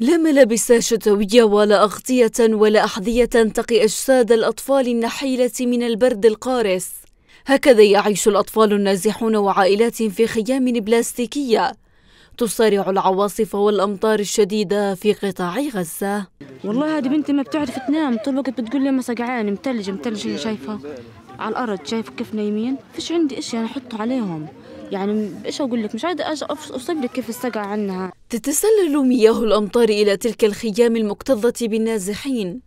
لا ملابس شتوية ولا أغطية ولا أحذية تقي أجساد الأطفال النحيلة من البرد القارس هكذا يعيش الأطفال النازحون وعائلاتهم في خيام بلاستيكية تصارع العواصف والأمطار الشديدة في قطاع غزة والله هذه بنتي ما بتعرف تنام طول الوقت بتقول لي مسا جعان متلج متلج شايفة على الأرض شايف كيف نايمين فيش عندي إشي أنا أحطه عليهم يعني ايش اقول لك مش عايزه اوصف لك كيف السقع عنها تتسلل مياه الامطار الى تلك الخيام المكتظه بالنازحين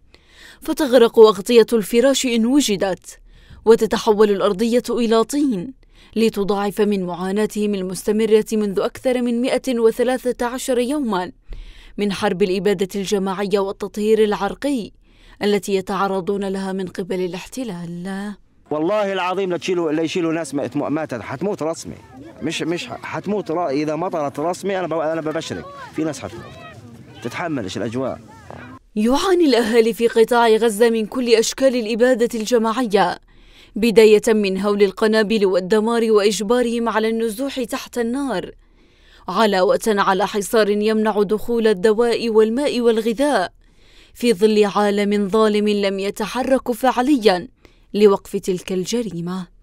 فتغرق اغطيه الفراش ان وجدت وتتحول الارضيه الى طين لتضاعف من معاناتهم المستمره منذ اكثر من 113 يوما من حرب الاباده الجماعيه والتطهير العرقي التي يتعرضون لها من قبل الاحتلال والله العظيم لا تشيلوا لا يشيلوا ناس ماتت حتموت رسمي مش مش حتموت اذا مطرت رسمي انا انا ببشرك في ناس حتموت تتحملش الاجواء يعاني الاهالي في قطاع غزه من كل اشكال الاباده الجماعيه بدايه من هول القنابل والدمار واجبارهم على النزوح تحت النار علاوه على حصار يمنع دخول الدواء والماء والغذاء في ظل عالم ظالم لم يتحرك فعليا لوقف تلك الجريمه